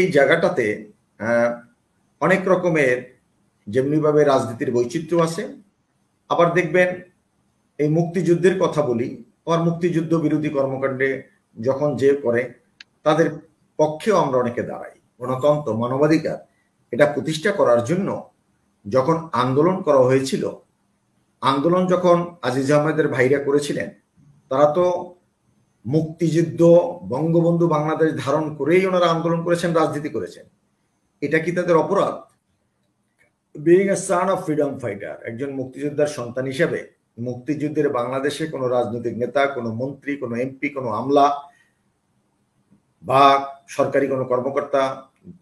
এই জায়গাটাতে অনেক রকমের যেমনিভাবে রাজনীতির বৈচিত্র্য আছে আবার দেখবেন এই মুক্তিযুদ্ধের কথা বলি আবার মুক্তিযুদ্ধ বিরোধী কর্মকাণ্ডে যখন যে করে তাদের পক্ষেও আমরা অনেকে দাঁড়াই গণতন্ত্র মানবাধিকার এটা প্রতিষ্ঠা করার জন্য যখন আন্দোলন করা হয়েছিল আন্দোলন যখন আজিজ আহমেদের ভাইরা করেছিলেন তারা তো মুক্তিযুদ্ধ বঙ্গবন্ধু বাংলাদেশ ধারণ করেই ওনারা আন্দোলন করেছেন রাজনীতি করেছেন এটা কি তাদের অপরাধ being a son of freedom fighter একজন মুক্তিযোদ্ধার সন্তান হিসেবে মুক্তিযুদ্ধের বাংলাদেশে কোনো রাজনৈতিক নেতা কোনো মন্ত্রী কোনো এমপি কোনো আমলা বা সরকারি কোনো কর্মকর্তা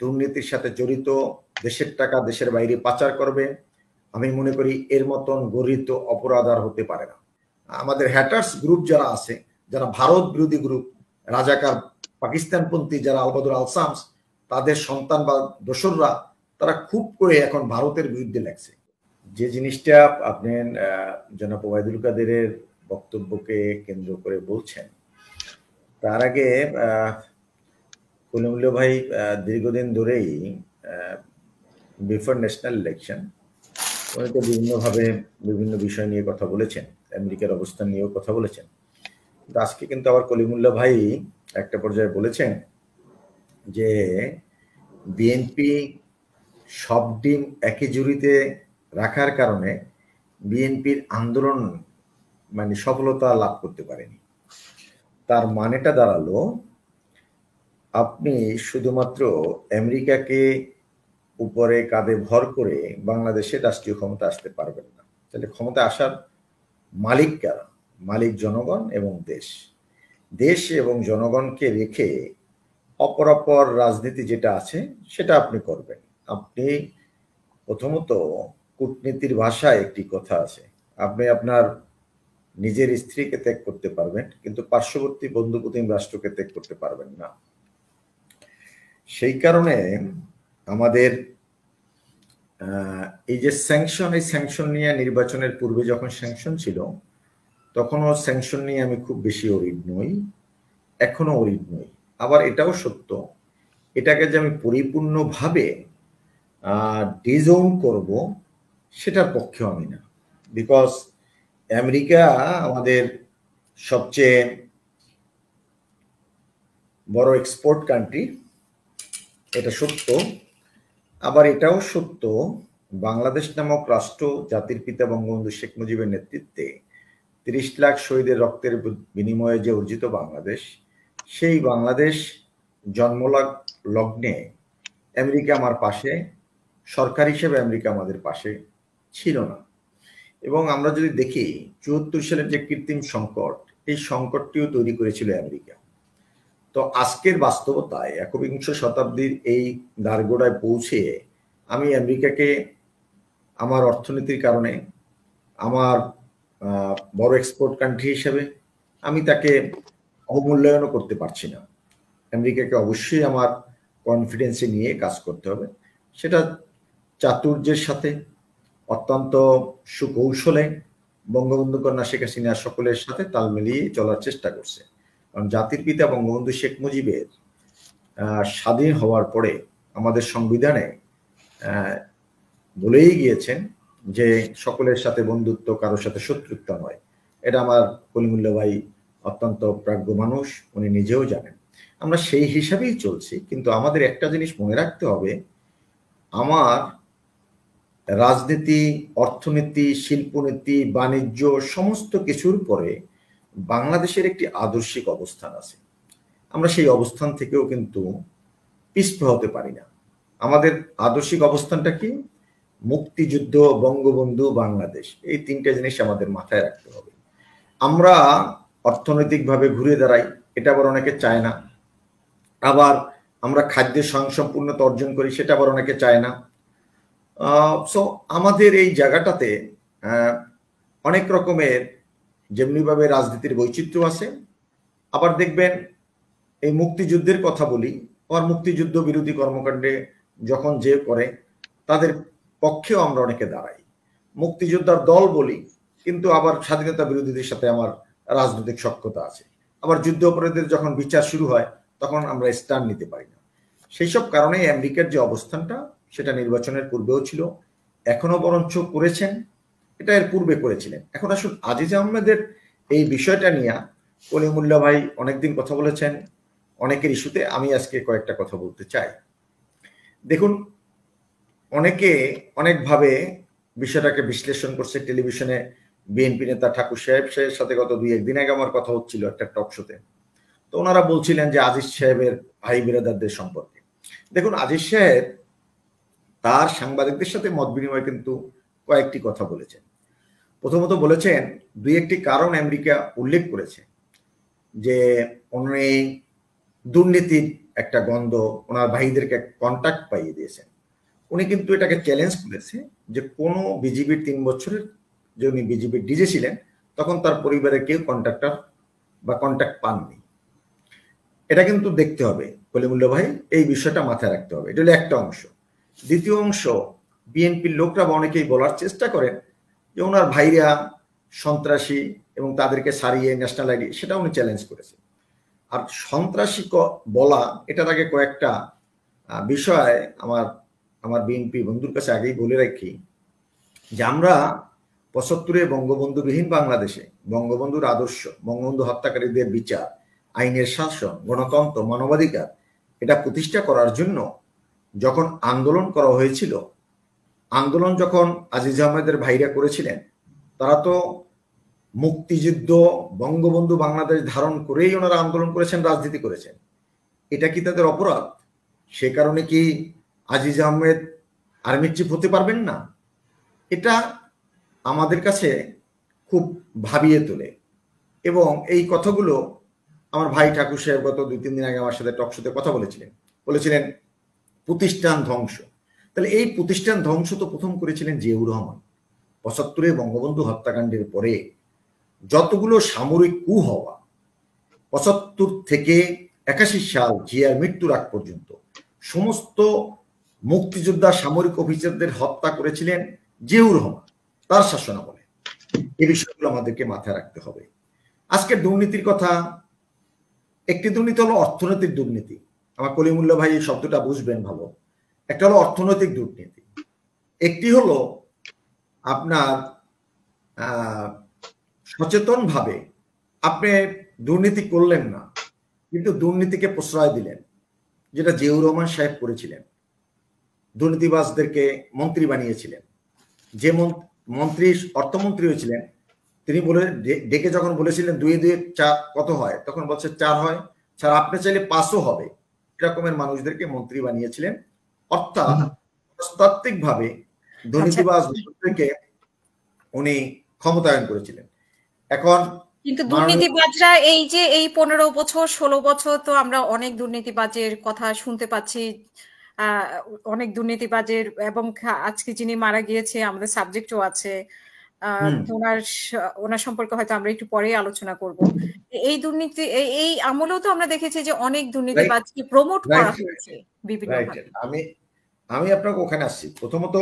দুর্নীতির সাথে জড়িত দেশের টাকা দেশের বাইরে পাচার করবে আমি মনে করি এর মতন গরিত অপরাধ আর হতে পারে না আমাদের হ্যাটার্স গ্রুপ যারা আছে যারা ভারত বিরোধী গ্রুপ রাজাকার পাকিস্তানপন্থী যারা আলবাদুর আলসামস তাদের সন্তান বা দোসররা তারা খুব করে এখন ভারতের বিরুদ্ধে লাগছে যে জিনিসটা আপনি জনাব ওবায়দুল কাদেরের বক্তব্যকে কেন্দ্র করে বলছেন তার আগে কলমুল্য ভাই দীর্ঘদিন ধরেই বিফোর ন্যাশনাল ইলেকশন উনি তো বিভিন্নভাবে বিভিন্ন বিষয় নিয়ে কথা বলেছেন আমেরিকার অবস্থান নিয়েও কথা বলেছেন আজকে কিন্তু আবার কলিমুল্লা ভাই একটা পর্যায়ে বলেছেন যে বিএনপি সব ডিম একই জুড়িতে রাখার কারণে বিএনপির আন্দোলন মানে সফলতা লাভ করতে পারেনি তার মানেটা দাঁড়ালো আপনি শুধুমাত্র আমেরিকাকে উপরে কাঁধে ভর করে বাংলাদেশে রাষ্ট্রীয় ক্ষমতা আসতে পারবেন না তাহলে ক্ষমতা আসার মালিক কারা মালিক জনগণ এবং দেশ দেশ এবং জনগণকে রেখে অপরাপর রাজনীতি যেটা আছে সেটা আপনি করবেন আপনি প্রথমত কূটনীতির ভাষায় একটি কথা আছে আপনি আপনার নিজের স্ত্রীকে ত্যাগ করতে পারবেন কিন্তু পার্শ্ববর্তী বন্ধুপ্রতিম রাষ্ট্রকে ত্যাগ করতে পারবেন না সেই কারণে আমাদের এই যে স্যাংশন এই স্যাংশন নিয়ে নির্বাচনের পূর্বে যখন স্যাংশন ছিল তখনও স্যাংশন নিয়ে আমি খুব বেশি অরিড নই এখনো অরিড নই আবার এটাও সত্য এটাকে যে আমি পরিপূর্ণভাবে ডিজোন করব সেটার পক্ষেও আমি না বিকজ আমেরিকা আমাদের সবচেয়ে বড় এক্সপোর্ট কান্ট্রি এটা সত্য আবার এটাও সত্য বাংলাদেশ নামক রাষ্ট্র জাতির পিতা বঙ্গবন্ধু শেখ মুজিবের নেতৃত্বে তিরিশ লাখ শহীদের রক্তের বিনিময়ে যে অর্জিত বাংলাদেশ সেই বাংলাদেশ জন্মলাগ লগ্নে আমেরিকা আমার পাশে সরকার হিসেবে আমেরিকা আমাদের পাশে ছিল না এবং আমরা যদি দেখি চুয়াত্তর সালের যে কৃত্রিম সংকট এই সংকটটিও তৈরি করেছিল আমেরিকা তো আজকের বাস্তবতায় একবিংশ শতাব্দীর এই দ্বারগোড়ায় পৌঁছে আমি আমেরিকাকে আমার অর্থনীতির কারণে আমার বড় এক্সপোর্ট কান্ট্রি হিসেবে আমি তাকে অবমূল্যায়নও করতে পারছি না আমেরিকাকে অবশ্যই আমার কনফিডেন্সে নিয়ে কাজ করতে হবে সেটা চাতুর্যের সাথে অত্যন্ত সুকৌশলে বঙ্গবন্ধু কন্যা শেখ হাসিনা সকলের সাথে তাল মিলিয়ে চলার চেষ্টা করছে কারণ জাতির পিতা বঙ্গবন্ধু শেখ মুজিবের স্বাধীন হওয়ার পরে আমাদের সংবিধানে বলেই গিয়েছেন যে সকলের সাথে বন্ধুত্ব কারোর সাথে শত্রুতা নয় এটা আমার কলিমুল্লা ভাই অত্যন্ত প্রাজ্ঞ মানুষ উনি নিজেও জানেন আমরা সেই হিসাবেই চলছি কিন্তু আমাদের একটা জিনিস মনে রাখতে হবে আমার রাজনীতি অর্থনীতি শিল্পনীতি বাণিজ্য সমস্ত কিছুর পরে বাংলাদেশের একটি আদর্শিক অবস্থান আছে আমরা সেই অবস্থান থেকেও কিন্তু পিছপা হতে পারি না আমাদের আদর্শিক অবস্থানটা কি মুক্তিযুদ্ধ বঙ্গবন্ধু বাংলাদেশ এই তিনটা জিনিস আমাদের মাথায় রাখতে হবে আমরা অর্থনৈতিকভাবে ঘুরে দাঁড়াই এটা আবার অনেকে চায় না আবার আমরা খাদ্যের স্বয়ংসম্পূর্ণতা অর্জন করি সেটা আবার অনেকে চায় না সো আমাদের এই জায়গাটাতে অনেক রকমের যেমনিভাবে রাজনীতির বৈচিত্র্য আছে আবার দেখবেন এই মুক্তিযুদ্ধের কথা বলি আবার মুক্তিযুদ্ধ বিরোধী কর্মকাণ্ডে যখন যে করে তাদের পক্ষেও আমরা অনেকে দাঁড়াই মুক্তিযোদ্ধার দল বলি কিন্তু আবার স্বাধীনতা বিরোধীদের সাথে আমার রাজনৈতিক সক্ষতা আছে আবার যুদ্ধ অপরাধীদের যখন বিচার শুরু হয় তখন আমরা স্টান নিতে পারি না সেই সব কারণে আমেরিকার যে অবস্থানটা সেটা নির্বাচনের পূর্বেও ছিল এখনো বরঞ্চ করেছেন এটা এর পূর্বে করেছিলেন এখন আসুন আজিজ আহমেদের এই বিষয়টা নিয়ে কলিমুল্লা ভাই অনেকদিন কথা বলেছেন অনেকের ইস্যুতে আমি আজকে কয়েকটা কথা বলতে চাই দেখুন অনেকে অনেকভাবে বিষয়টাকে বিশ্লেষণ করছে টেলিভিশনে বিএনপি নেতা ঠাকুর সাহেব সাহেবের সাথে গত দুই একদিন আগে আমার কথা হচ্ছিল একটা টক শোতে তো ওনারা বলছিলেন যে আজিজ সাহেবের ভাই বিরাদারদের সম্পর্কে দেখুন আজিজ সাহেব তার সাংবাদিকদের সাথে মত বিনিময় কিন্তু কয়েকটি কথা বলেছেন প্রথমত বলেছেন দুই একটি কারণ আমেরিকা উল্লেখ করেছে যে উনি দুর্নীতির একটা গন্ধ ওনার ভাইদেরকে কন্ট্যাক্ট পাইয়ে দিয়েছেন উনি কিন্তু এটাকে চ্যালেঞ্জ করেছে যে কোন বিজিবির তিন বছরের যে উনি বিজিবির ডিজে ছিলেন তখন তার পরিবারের কেউ কন্ট্রাক্টর বা কন্ট্যাক্ট পাননি এটা কিন্তু দেখতে হবে কলিমুল্ল ভাই এই বিষয়টা মাথায় রাখতে হবে এটা হলো একটা অংশ দ্বিতীয় অংশ বিএনপির লোকরা বা অনেকেই বলার চেষ্টা করেন যে ওনার ভাইরা সন্ত্রাসী এবং তাদেরকে সারিয়ে ন্যাশনাল আইডি সেটা উনি চ্যালেঞ্জ করেছে আর সন্ত্রাসী বলা এটার আগে কয়েকটা বিষয় আমার আমার বিএনপি বন্ধুর কাছে আগেই বলে রাখি যে আমরা পঁচাত্তরে বঙ্গবন্ধুবিহীন বাংলাদেশে বঙ্গবন্ধুর আদর্শ বঙ্গবন্ধু হত্যাকারীদের বিচার আইনের শাসন গণতন্ত্র মানবাধিকার এটা প্রতিষ্ঠা করার জন্য যখন আন্দোলন করা হয়েছিল আন্দোলন যখন আজিজ আহমেদের ভাইরা করেছিলেন তারা তো মুক্তিযুদ্ধ বঙ্গবন্ধু বাংলাদেশ ধারণ করেই ওনারা আন্দোলন করেছেন রাজনীতি করেছেন এটা কি তাদের অপরাধ সে কারণে কি আজিজ আহমেদ আর্মির চিফ হতে পারবেন না এটা আমাদের কাছে খুব ভাবিয়ে তোলে এবং এই কথাগুলো আমার ভাই ঠাকুর সাহেব গত দুই তিন দিন আগে আমার সাথে টকশোতে কথা বলেছিলেন বলেছিলেন প্রতিষ্ঠান ধ্বংস তাহলে এই প্রতিষ্ঠান ধ্বংস তো প্রথম করেছিলেন জিয়াউর রহমান পঁচাত্তরে বঙ্গবন্ধু হত্যাকাণ্ডের পরে যতগুলো সামরিক কু হওয়া পঁচাত্তর থেকে একাশি সাল জিয়ার মৃত্যুর আগ পর্যন্ত সমস্ত মুক্তিযোদ্ধা সামরিক অফিসারদের হত্যা করেছিলেন জিয়াউর রহমান তার শাসনামলে এ বিষয়গুলো আমাদেরকে মাথায় রাখতে হবে আজকে দুর্নীতির কথা একটি দুর্নীতি হলো অর্থনৈতিক দুর্নীতি আমার কলিমূল্য ভাই এই শব্দটা বুঝবেন ভালো একটা হলো অর্থনৈতিক দুর্নীতি একটি হলো আপনার সচেতন ভাবে আপনি দুর্নীতি করলেন না কিন্তু দুর্নীতিকে প্রশ্রয় দিলেন যেটা জিয়াউর রহমান সাহেব করেছিলেন দুর্নীতিবাসদেরকে মন্ত্রী বানিয়েছিলেন যে মন্ত্রী অর্থমন্ত্রী হয়েছিলেন তিনি বলে ডেকে যখন বলেছিলেন দুই দুই চা কত হয় তখন বলছে চার হয় ছাড়া আপনি চাইলে পাঁচও হবে এরকমের মানুষদেরকে মন্ত্রী বানিয়েছিলেন অর্থাৎ প্রস্তাত্ত্বিক আচ্ছা। ভাবে দুর্নীতিবাজ আচ্ছা। উনি ক্ষমতায়ন করেছিলেন এখন কিন্তু দুর্নীতিবাজরা এই যে এই পনেরো বছর ষোলো বছর তো আমরা অনেক দুর্নীতিবাজের কথা শুনতে পাচ্ছি অনেক দুর্নীতিবাজের এবং আজকে যিনি মারা গিয়েছে আমাদের সাবজেক্টও আছে ওনার ওনার সম্পর্কে হয়তো আমরা একটু পরেই আলোচনা করব এই দুর্নীতি এই আমলেও তো আমরা দেখেছি যে অনেক দুর্নীতিবাজকে প্রমোট করা হয়েছে বিভিন্ন আমি আমি আপনাকে ওখানে আসছি প্রথমত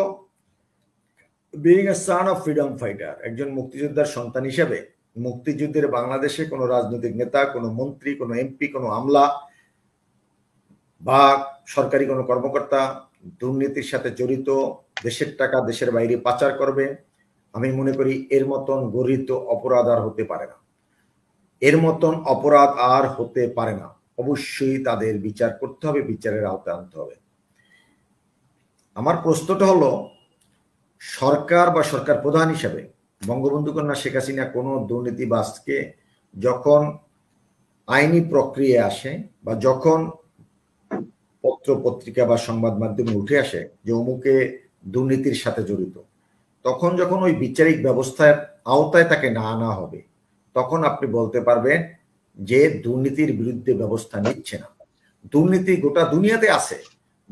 being a son of freedom fighter একজন মুক্তিযোদ্ধার সন্তান হিসেবে মুক্তিযুদ্ধের বাংলাদেশে কোনো রাজনৈতিক নেতা কোনো মন্ত্রী কোনো এমপি কোনো আমলা বা সরকারি কোনো কর্মকর্তা দুর্নীতির সাথে জড়িত দেশের টাকা দেশের বাইরে পাচার করবে আমি মনে করি এর মতন গরিত অপরাধ আর হতে পারে না এর মতন অপরাধ আর হতে পারে না অবশ্যই তাদের বিচার করতে হবে বিচারের আওতায় আনতে হবে আমার প্রশ্নটা হলো সরকার বা সরকার প্রধান হিসাবে বঙ্গবন্ধু কন্যা শেখ হাসিনা কোনো দুর্নীতিবাসকে যখন আইনি প্রক্রিয়া আসে বা যখন পত্র পত্রিকা বা সংবাদ মাধ্যমে উঠে আসে যে অমুকে দুর্নীতির সাথে জড়িত তখন যখন ওই বিচারিক ব্যবস্থার আওতায় তাকে না আনা হবে তখন আপনি বলতে পারবেন যে দুর্নীতির বিরুদ্ধে ব্যবস্থা নিচ্ছে না দুর্নীতি গোটা দুনিয়াতে আছে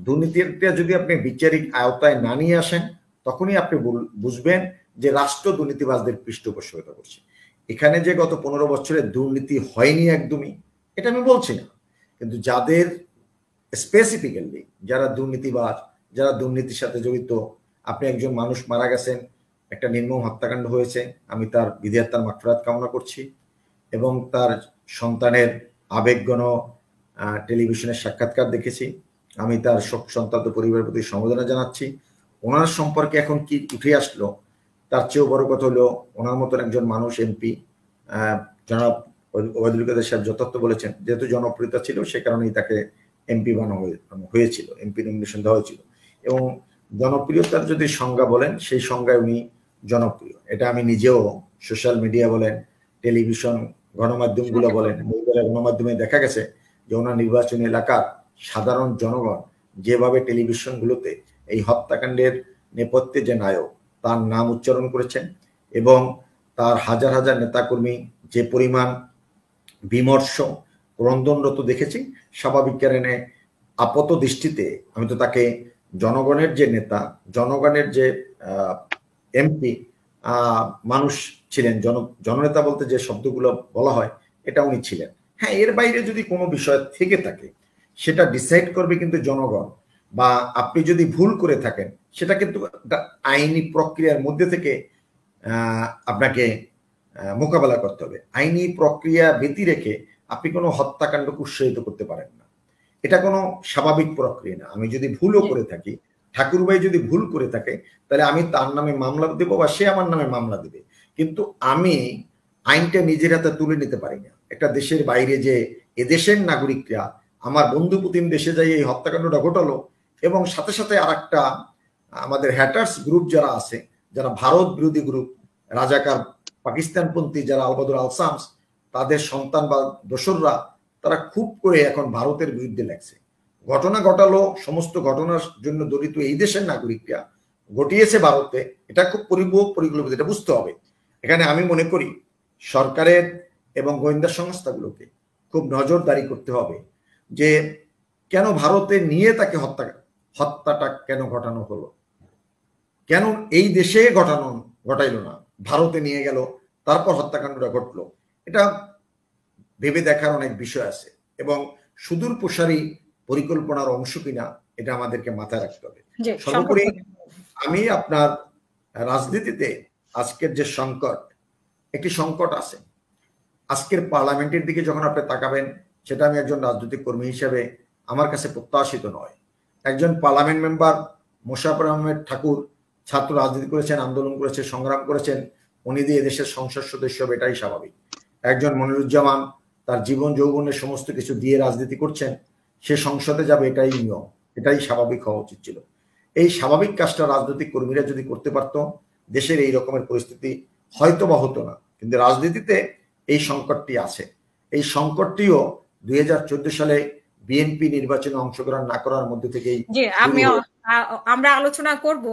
দুর্নীতিটা যদি আপনি বিচারিক আওতায় না নিয়ে আসেন তখনই আপনি বুঝবেন যে রাষ্ট্র দুর্নীতিবাজদের পৃষ্ঠপোষকতা করছে এখানে যে গত পনেরো বছরে দুর্নীতি হয়নি একদমই এটা আমি বলছি না কিন্তু যাদের স্পেসিফিক্যালি যারা দুর্নীতিবাজ যারা দুর্নীতির সাথে জড়িত আপনি একজন মানুষ মারা গেছেন একটা নির্মম হত্যাকাণ্ড হয়েছে আমি তার তার মাফরাত কামনা করছি এবং তার সন্তানের আবেগগণ টেলিভিশনের সাক্ষাৎকার দেখেছি আমি তার সব সন্তান্ত পরিবারের প্রতি সমবেদনা জানাচ্ছি ওনার সম্পর্কে এখন কি উঠে আসলো তার চেয়েও বড় কথা হলো ওনার মতন একজন মানুষ এমপি জনাব ওবায়দুল কাদের সাহেব যথার্থ বলেছেন যেহেতু জনপ্রিয়তা ছিল সে কারণেই তাকে এমপি বানানো হয়েছিল এমপি নমিনেশন দেওয়া হয়েছিল এবং জনপ্রিয়তার যদি সংজ্ঞা বলেন সেই সংজ্ঞায় উনি জনপ্রিয় এটা আমি নিজেও সোশ্যাল মিডিয়া বলেন টেলিভিশন গণমাধ্যমগুলো আচ্ছা। বলেন মহিলা গণমাধ্যমে দেখা গেছে যে ওনার নির্বাচনী এলাকার সাধারণ জনগণ যেভাবে টেলিভিশনগুলোতে এই হত্যাকাণ্ডের নেপথ্যে যে নায়ক তার নাম উচ্চারণ করেছেন এবং তার হাজার হাজার নেতাকর্মী যে পরিমাণ বিমর্ষ ক্রন্দনরত দেখেছি স্বাভাবিক কারণে আপাত দৃষ্টিতে আমি তো তাকে জনগণের যে নেতা জনগণের যে এমপি মানুষ ছিলেন জন জননেতা বলতে যে শব্দগুলো বলা হয় এটা উনি ছিলেন হ্যাঁ এর বাইরে যদি কোনো বিষয় থেকে থাকে সেটা ডিসাইড করবে কিন্তু জনগণ বা আপনি যদি ভুল করে থাকেন সেটা কিন্তু আইনি প্রক্রিয়ার মধ্যে থেকে আপনাকে মোকাবেলা করতে হবে আইনি প্রক্রিয়া ব্যতি রেখে আপনি কোনো হত্যাকাণ্ডকে উৎসাহিত করতে পারেন না এটা কোনো স্বাভাবিক প্রক্রিয়া না আমি যদি ভুলও করে থাকি ঠাকুরবাই যদি ভুল করে থাকে তাহলে আমি তার নামে মামলা দেব বা সে আমার নামে মামলা দেবে কিন্তু আমি আইনটা নিজের হাতে তুলে নিতে পারি না একটা দেশের বাইরে যে এদেশের নাগরিকরা আমার বন্ধু পুতিন দেশে যাই এই হত্যাকাণ্ডটা ঘটালো এবং সাথে সাথে আর একটা আমাদের হ্যাটার্স গ্রুপ যারা আছে যারা ভারত বিরোধী গ্রুপ রাজাকার পাকিস্তানপন্থী যারা আলবাদুর আলসামস তাদের সন্তান বা দোসররা তারা খুব করে এখন ভারতের বিরুদ্ধে লাগছে ঘটনা ঘটালো সমস্ত ঘটনার জন্য দলিত এই দেশের নাগরিকরা ঘটিয়েছে ভারতে এটা খুব পরিপূরক পরিকল্পিত এটা বুঝতে হবে এখানে আমি মনে করি সরকারের এবং গোয়েন্দা সংস্থাগুলোকে খুব নজরদারি করতে হবে যে কেন ভারতে নিয়ে তাকে হত্যা হত্যাটা কেন ঘটানো হলো কেন এই দেশে ঘটানো ঘটাইল না ভারতে নিয়ে গেল তারপর হত্যাকাণ্ডটা ঘটলো এটা ভেবে দেখার অনেক বিষয় আছে এবং সুদূর প্রসারী পরিকল্পনার অংশ কিনা এটা আমাদেরকে মাথায় রাখতে হবে সর্বোপরি আমি আপনার রাজনীতিতে আজকের যে সংকট একটি সংকট আছে আজকের পার্লামেন্টের দিকে যখন আপনি তাকাবেন সেটা আমি একজন রাজনৈতিক কর্মী হিসেবে আমার কাছে প্রত্যাশিত নয় একজন পার্লামেন্ট মেম্বার মোশাফর আহমেদ ঠাকুর ছাত্র রাজনীতি করেছেন আন্দোলন করেছে সংগ্রাম করেছেন উনি দিয়ে দেশের সংসদ সদস্য হবে এটাই স্বাভাবিক একজন মনিরুজ্জামান তার জীবন যৌবনের সমস্ত কিছু দিয়ে রাজনীতি করছেন সে সংসদে যাবে এটাই নিয়ম এটাই স্বাভাবিক হওয়া উচিত ছিল এই স্বাভাবিক কাজটা রাজনৈতিক কর্মীরা যদি করতে পারত দেশের এই রকমের পরিস্থিতি হয়তো বা হতো না কিন্তু রাজনীতিতে এই সংকটটি আছে এই সংকটটিও দুই সালে বিএনপি নির্বাচনে অংশগ্রহণ না করার মধ্যে থেকেই আমরা আলোচনা করব